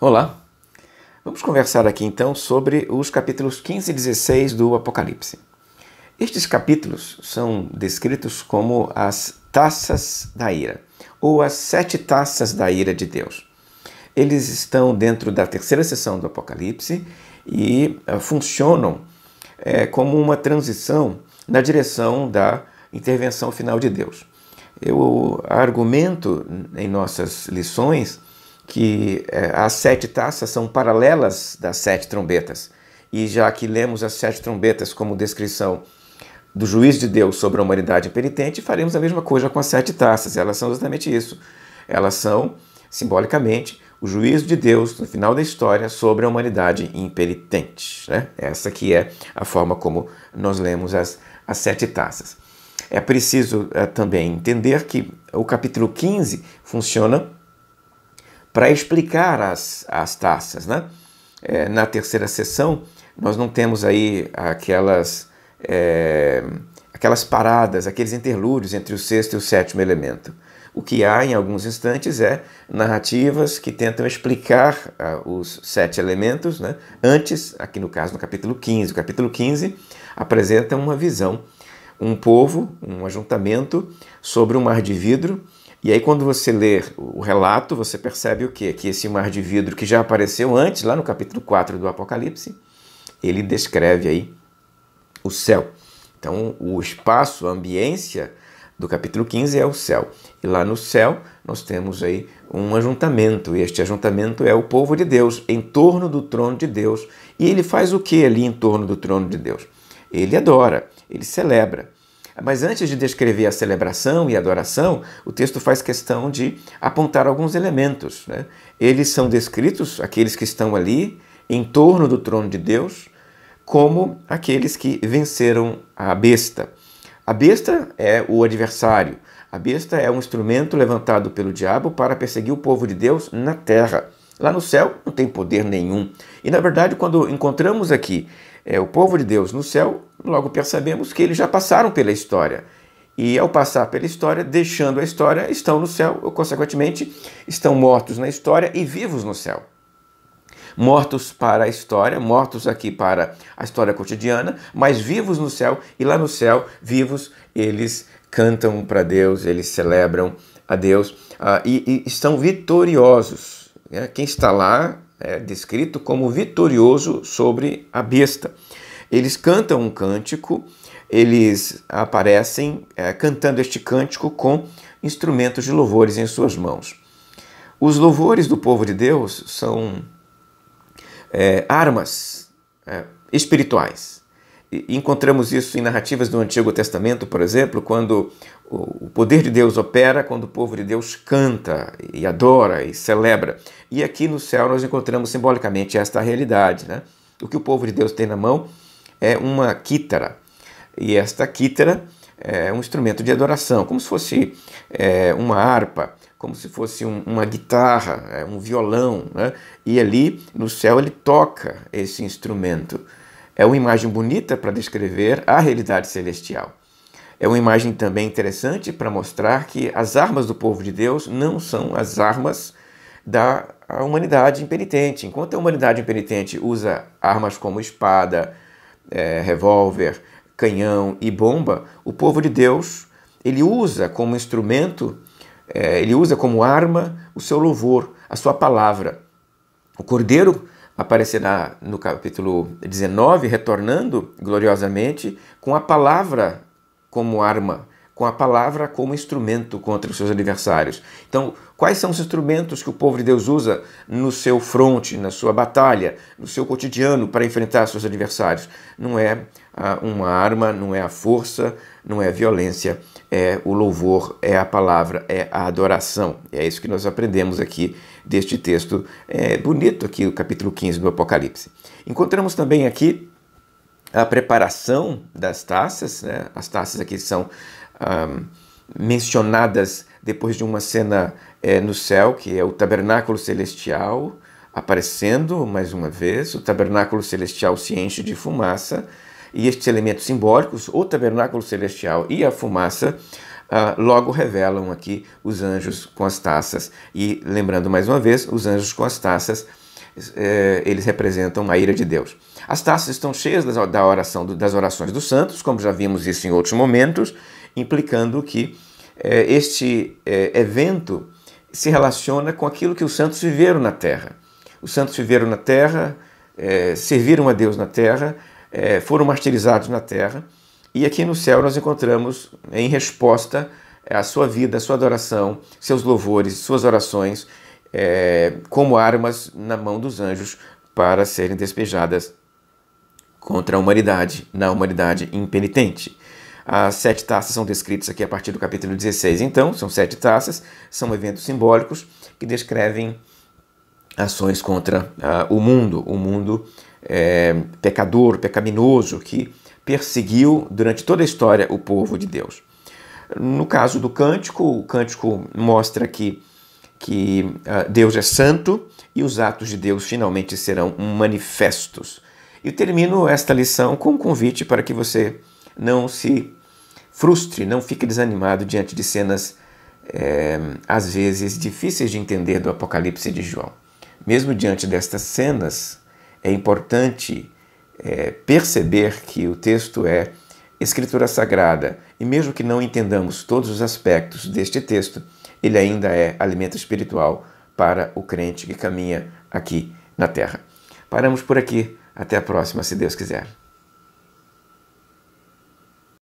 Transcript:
Olá! Vamos conversar aqui então sobre os capítulos 15 e 16 do Apocalipse. Estes capítulos são descritos como as taças da ira, ou as sete taças da ira de Deus. Eles estão dentro da terceira sessão do Apocalipse e eh, funcionam é, como uma transição na direção da intervenção final de Deus. Eu argumento em nossas lições que é, as sete taças são paralelas das sete trombetas. E já que lemos as sete trombetas como descrição do juiz de Deus sobre a humanidade impenitente, faremos a mesma coisa com as sete taças. Elas são exatamente isso. Elas são, simbolicamente, o juízo de Deus no final da história sobre a humanidade impenitente. Né? Essa que é a forma como nós lemos as, as sete taças. É preciso é, também entender que o capítulo 15 funciona para explicar as, as taças. Né? É, na terceira sessão, nós não temos aí aquelas, é, aquelas paradas, aqueles interlúdios entre o sexto e o sétimo elemento. O que há em alguns instantes é narrativas que tentam explicar uh, os sete elementos, né? antes, aqui no caso, no capítulo 15. O capítulo 15 apresenta uma visão, um povo, um ajuntamento sobre um mar de vidro e aí, quando você lê o relato, você percebe o quê? Que esse mar de vidro que já apareceu antes, lá no capítulo 4 do Apocalipse, ele descreve aí o céu. Então, o espaço, a ambiência do capítulo 15 é o céu. E lá no céu nós temos aí um ajuntamento. E este ajuntamento é o povo de Deus, em torno do trono de Deus. E ele faz o que ali em torno do trono de Deus? Ele adora, ele celebra, mas antes de descrever a celebração e a adoração, o texto faz questão de apontar alguns elementos. Né? Eles são descritos, aqueles que estão ali, em torno do trono de Deus, como aqueles que venceram a besta. A besta é o adversário. A besta é um instrumento levantado pelo diabo para perseguir o povo de Deus na terra. Lá no céu não tem poder nenhum. E na verdade, quando encontramos aqui é, o povo de Deus no céu, logo percebemos que eles já passaram pela história. E ao passar pela história, deixando a história, estão no céu, ou consequentemente, estão mortos na história e vivos no céu. Mortos para a história, mortos aqui para a história cotidiana, mas vivos no céu, e lá no céu, vivos, eles cantam para Deus, eles celebram a Deus uh, e, e, estão vitoriosos. Né? Quem está lá é descrito como vitorioso sobre a besta. Eles cantam um cântico, eles aparecem é, cantando este cântico com instrumentos de louvores em suas mãos. Os louvores do povo de Deus são é, armas é, espirituais Encontramos isso em narrativas do Antigo Testamento, por exemplo, quando o poder de Deus opera, quando o povo de Deus canta e adora e celebra. E aqui no céu nós encontramos simbolicamente esta realidade. Né? O que o povo de Deus tem na mão é uma quítara. E esta quítara é um instrumento de adoração, como se fosse é, uma harpa, como se fosse um, uma guitarra, é, um violão. Né? E ali no céu ele toca esse instrumento. É uma imagem bonita para descrever a realidade celestial. É uma imagem também interessante para mostrar que as armas do povo de Deus não são as armas da humanidade impenitente. Enquanto a humanidade impenitente usa armas como espada, é, revólver, canhão e bomba, o povo de Deus ele usa como instrumento, é, ele usa como arma o seu louvor, a sua palavra. O cordeiro aparecerá no capítulo 19, retornando gloriosamente com a palavra como arma com a palavra como instrumento contra os seus adversários. Então, quais são os instrumentos que o povo de Deus usa no seu fronte, na sua batalha, no seu cotidiano para enfrentar seus adversários? Não é ah, uma arma, não é a força, não é a violência, é o louvor, é a palavra, é a adoração. E é isso que nós aprendemos aqui deste texto é, bonito aqui, o capítulo 15 do Apocalipse. Encontramos também aqui a preparação das taças, né? as taças aqui são mencionadas depois de uma cena é, no céu, que é o tabernáculo celestial aparecendo mais uma vez. O tabernáculo celestial se enche de fumaça e estes elementos simbólicos, o tabernáculo celestial e a fumaça, ah, logo revelam aqui os anjos com as taças. E lembrando mais uma vez, os anjos com as taças eh, eles representam a ira de Deus. As taças estão cheias da oração, das orações dos santos, como já vimos isso em outros momentos, implicando que é, este é, evento se relaciona com aquilo que os santos viveram na terra. Os santos viveram na terra, é, serviram a Deus na terra, foram martirizados na terra, e aqui no céu nós encontramos, em resposta, a sua vida, a sua adoração, seus louvores, suas orações, como armas na mão dos anjos para serem despejadas contra a humanidade, na humanidade impenitente. As sete taças são descritas aqui a partir do capítulo 16. Então, são sete taças, são eventos simbólicos que descrevem ações contra uh, o mundo, o mundo é, pecador, pecaminoso, que perseguiu durante toda a história o povo de Deus. No caso do cântico, o cântico mostra que, que uh, Deus é santo e os atos de Deus finalmente serão manifestos. E termino esta lição com um convite para que você não se frustre, não fique desanimado diante de cenas é, às vezes difíceis de entender do Apocalipse de João. Mesmo diante destas cenas, é importante é, perceber que o texto é escritura sagrada e, mesmo que não entendamos todos os aspectos deste texto, ele ainda é alimento espiritual para o crente que caminha aqui na terra. Paramos por aqui. Até a próxima, se Deus quiser.